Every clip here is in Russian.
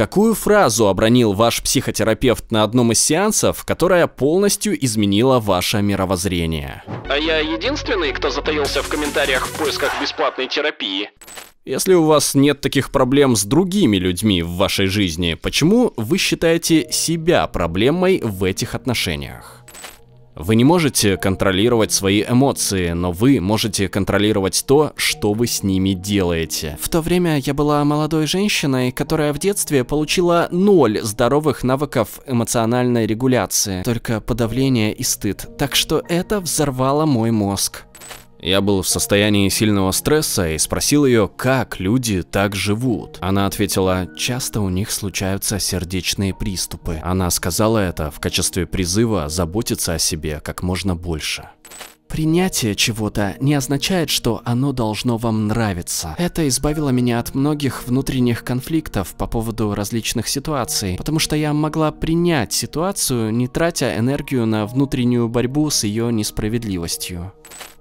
Какую фразу обронил ваш психотерапевт на одном из сеансов, которая полностью изменила ваше мировоззрение? А я единственный, кто затаился в комментариях в поисках бесплатной терапии. Если у вас нет таких проблем с другими людьми в вашей жизни, почему вы считаете себя проблемой в этих отношениях? Вы не можете контролировать свои эмоции, но вы можете контролировать то, что вы с ними делаете. В то время я была молодой женщиной, которая в детстве получила ноль здоровых навыков эмоциональной регуляции, только подавление и стыд, так что это взорвало мой мозг. Я был в состоянии сильного стресса и спросил ее, как люди так живут. Она ответила, часто у них случаются сердечные приступы. Она сказала это в качестве призыва заботиться о себе как можно больше. Принятие чего-то не означает, что оно должно вам нравиться. Это избавило меня от многих внутренних конфликтов по поводу различных ситуаций, потому что я могла принять ситуацию, не тратя энергию на внутреннюю борьбу с ее несправедливостью.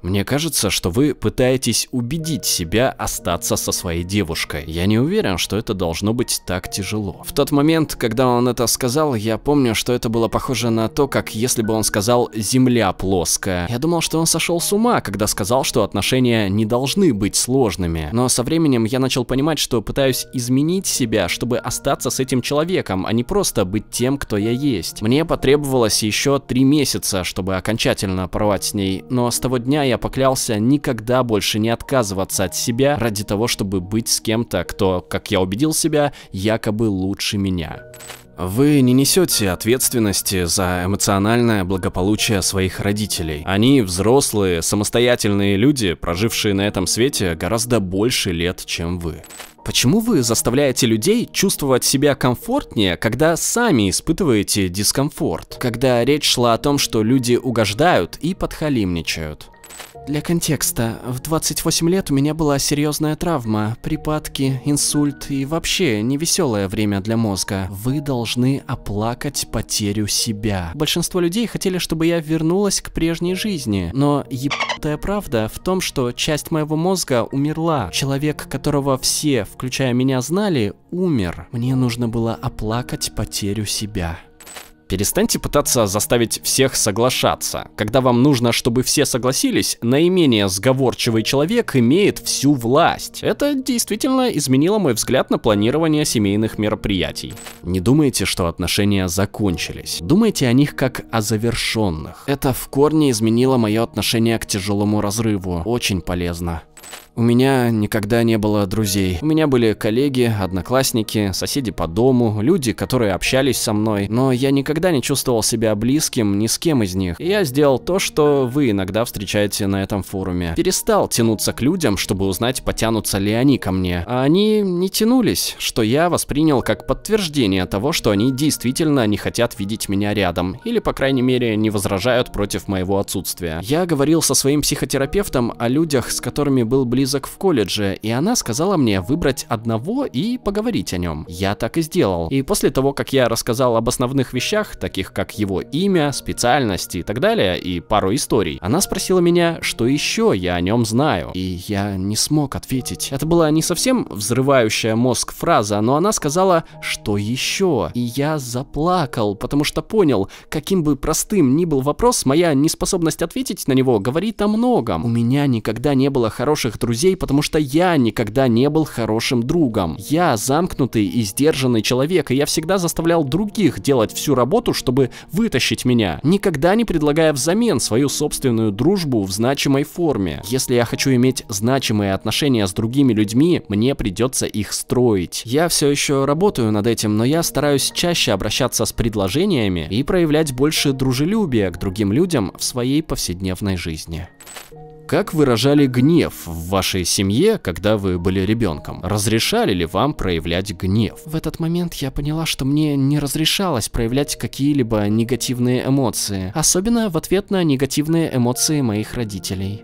Мне кажется, что вы пытаетесь убедить себя остаться со своей девушкой. Я не уверен, что это должно быть так тяжело. В тот момент, когда он это сказал, я помню, что это было похоже на то, как если бы он сказал «Земля плоская». Я думал, что он сошел с ума, когда сказал, что отношения не должны быть сложными. Но со временем я начал понимать, что пытаюсь изменить себя, чтобы остаться с этим человеком, а не просто быть тем, кто я есть. Мне потребовалось еще три месяца, чтобы окончательно порвать с ней, но с того дня я поклялся никогда больше не отказываться от себя ради того, чтобы быть с кем-то, кто, как я убедил себя, якобы лучше меня. Вы не несете ответственности за эмоциональное благополучие своих родителей. Они взрослые, самостоятельные люди, прожившие на этом свете гораздо больше лет, чем вы. Почему вы заставляете людей чувствовать себя комфортнее, когда сами испытываете дискомфорт? Когда речь шла о том, что люди угождают и подхалимничают. Для контекста, в 28 лет у меня была серьезная травма, припадки, инсульт и вообще невеселое время для мозга. Вы должны оплакать потерю себя. Большинство людей хотели, чтобы я вернулась к прежней жизни, но ебутая правда в том, что часть моего мозга умерла. Человек, которого все, включая меня, знали, умер. Мне нужно было оплакать потерю себя. Перестаньте пытаться заставить всех соглашаться. Когда вам нужно, чтобы все согласились, наименее сговорчивый человек имеет всю власть. Это действительно изменило мой взгляд на планирование семейных мероприятий. Не думайте, что отношения закончились. Думайте о них как о завершенных. Это в корне изменило мое отношение к тяжелому разрыву. Очень полезно. У меня никогда не было друзей. У меня были коллеги, одноклассники, соседи по дому, люди, которые общались со мной, но я никогда не чувствовал себя близким ни с кем из них. И я сделал то, что вы иногда встречаете на этом форуме. Перестал тянуться к людям, чтобы узнать, потянутся ли они ко мне. А они не тянулись, что я воспринял как подтверждение того, что они действительно не хотят видеть меня рядом, или, по крайней мере, не возражают против моего отсутствия. Я говорил со своим психотерапевтом о людях, с которыми был близок в колледже, и она сказала мне выбрать одного и поговорить о нем. Я так и сделал. И после того, как я рассказал об основных вещах, таких как его имя, специальности и так далее, и пару историй, она спросила меня, что еще я о нем знаю. И я не смог ответить. Это была не совсем взрывающая мозг фраза, но она сказала, что еще. И я заплакал, потому что понял, каким бы простым ни был вопрос, моя неспособность ответить на него говорит о многом. У меня никогда не было хорошего хороших друзей, потому что я никогда не был хорошим другом. Я замкнутый и сдержанный человек, и я всегда заставлял других делать всю работу, чтобы вытащить меня, никогда не предлагая взамен свою собственную дружбу в значимой форме. Если я хочу иметь значимые отношения с другими людьми, мне придется их строить. Я все еще работаю над этим, но я стараюсь чаще обращаться с предложениями и проявлять больше дружелюбия к другим людям в своей повседневной жизни. Как выражали гнев в вашей семье, когда вы были ребенком? Разрешали ли вам проявлять гнев? В этот момент я поняла, что мне не разрешалось проявлять какие-либо негативные эмоции, особенно в ответ на негативные эмоции моих родителей.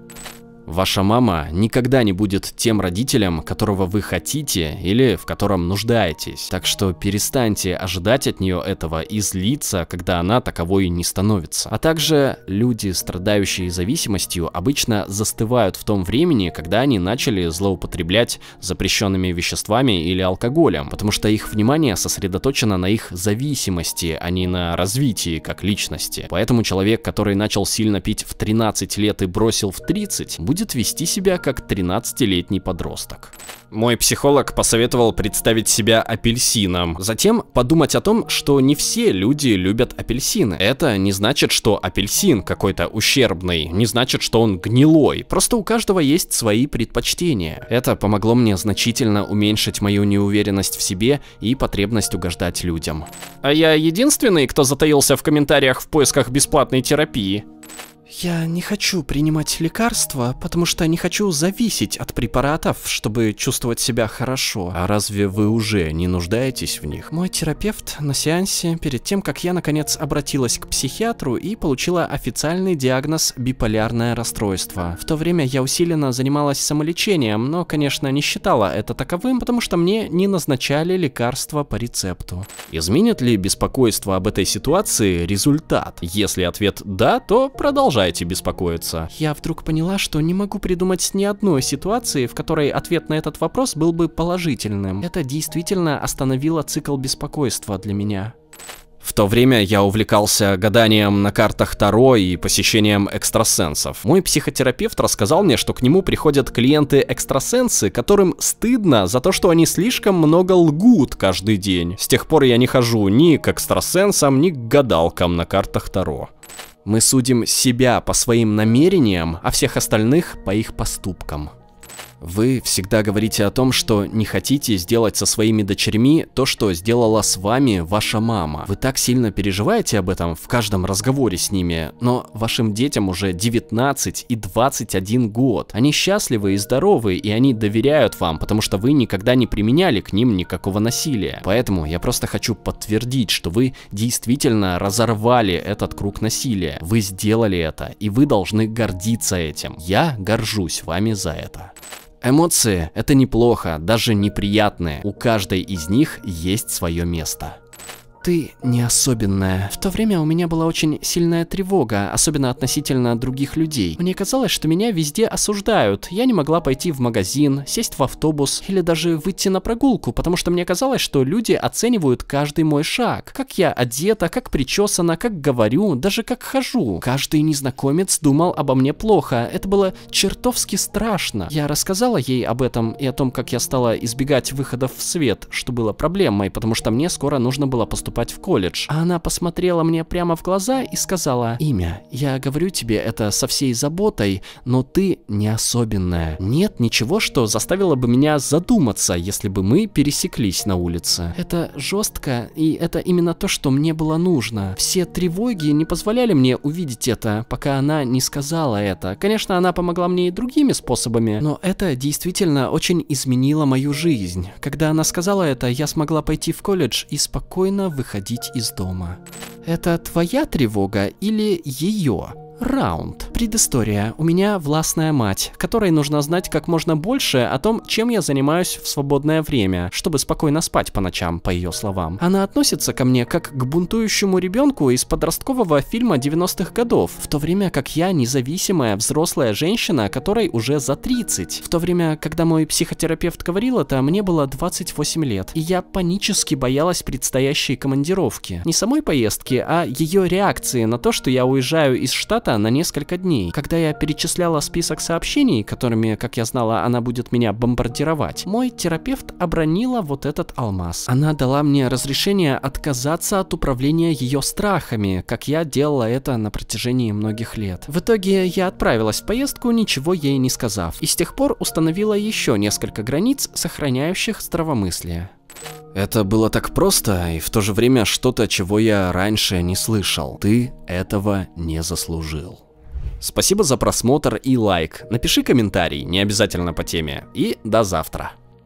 Ваша мама никогда не будет тем родителем, которого вы хотите или в котором нуждаетесь. Так что перестаньте ожидать от нее этого и злиться, когда она таковой не становится. А также люди, страдающие зависимостью, обычно застывают в том времени, когда они начали злоупотреблять запрещенными веществами или алкоголем, потому что их внимание сосредоточено на их зависимости, а не на развитии как личности. Поэтому человек, который начал сильно пить в 13 лет и бросил в 30, будет будет вести себя как 13-летний подросток. Мой психолог посоветовал представить себя апельсином, затем подумать о том, что не все люди любят апельсины. Это не значит, что апельсин какой-то ущербный, не значит, что он гнилой, просто у каждого есть свои предпочтения. Это помогло мне значительно уменьшить мою неуверенность в себе и потребность угождать людям. А я единственный, кто затаился в комментариях в поисках бесплатной терапии? Я не хочу принимать лекарства, потому что не хочу зависеть от препаратов, чтобы чувствовать себя хорошо. А разве вы уже не нуждаетесь в них? Мой терапевт на сеансе, перед тем, как я наконец обратилась к психиатру и получила официальный диагноз биполярное расстройство. В то время я усиленно занималась самолечением, но, конечно, не считала это таковым, потому что мне не назначали лекарства по рецепту. Изменит ли беспокойство об этой ситуации результат? Если ответ «да», то продолжим продолжаете беспокоиться. Я вдруг поняла, что не могу придумать ни одной ситуации, в которой ответ на этот вопрос был бы положительным. Это действительно остановило цикл беспокойства для меня. В то время я увлекался гаданием на картах Таро и посещением экстрасенсов. Мой психотерапевт рассказал мне, что к нему приходят клиенты-экстрасенсы, которым стыдно за то, что они слишком много лгут каждый день. С тех пор я не хожу ни к экстрасенсам, ни к гадалкам на картах Таро. Мы судим себя по своим намерениям, а всех остальных по их поступкам. Вы всегда говорите о том, что не хотите сделать со своими дочерьми то, что сделала с вами ваша мама. Вы так сильно переживаете об этом в каждом разговоре с ними, но вашим детям уже 19 и 21 год. Они счастливы и здоровы, и они доверяют вам, потому что вы никогда не применяли к ним никакого насилия. Поэтому я просто хочу подтвердить, что вы действительно разорвали этот круг насилия. Вы сделали это, и вы должны гордиться этим. Я горжусь вами за это. Эмоции – это неплохо, даже неприятные. У каждой из них есть свое место ты не особенная. В то время у меня была очень сильная тревога, особенно относительно других людей. Мне казалось, что меня везде осуждают. Я не могла пойти в магазин, сесть в автобус или даже выйти на прогулку, потому что мне казалось, что люди оценивают каждый мой шаг. Как я одета, как причесана, как говорю, даже как хожу. Каждый незнакомец думал обо мне плохо. Это было чертовски страшно. Я рассказала ей об этом и о том, как я стала избегать выходов в свет, что было проблемой, потому что мне скоро нужно было поступать поступать в колледж. А она посмотрела мне прямо в глаза и сказала, «Имя, я говорю тебе это со всей заботой, но ты не особенная. Нет ничего, что заставило бы меня задуматься, если бы мы пересеклись на улице. Это жестко, и это именно то, что мне было нужно. Все тревоги не позволяли мне увидеть это, пока она не сказала это. Конечно, она помогла мне и другими способами, но это действительно очень изменило мою жизнь. Когда она сказала это, я смогла пойти в колледж и спокойно выходить выходить из дома. Это твоя тревога или ее? Раунд. Предыстория. У меня властная мать, которой нужно знать как можно больше о том, чем я занимаюсь в свободное время, чтобы спокойно спать по ночам, по ее словам. Она относится ко мне как к бунтующему ребенку из подросткового фильма 90-х годов, в то время как я независимая взрослая женщина, которой уже за 30. В то время, когда мой психотерапевт говорил это, мне было 28 лет, и я панически боялась предстоящей командировки. Не самой поездки, а ее реакции на то, что я уезжаю из штата на несколько дней дней, когда я перечисляла список сообщений, которыми, как я знала, она будет меня бомбардировать, мой терапевт обронила вот этот алмаз. Она дала мне разрешение отказаться от управления ее страхами, как я делала это на протяжении многих лет. В итоге я отправилась в поездку, ничего ей не сказав, и с тех пор установила еще несколько границ, сохраняющих здравомыслие. Это было так просто и в то же время что-то, чего я раньше не слышал. Ты этого не заслужил. Спасибо за просмотр и лайк. Напиши комментарий, не обязательно по теме. И до завтра.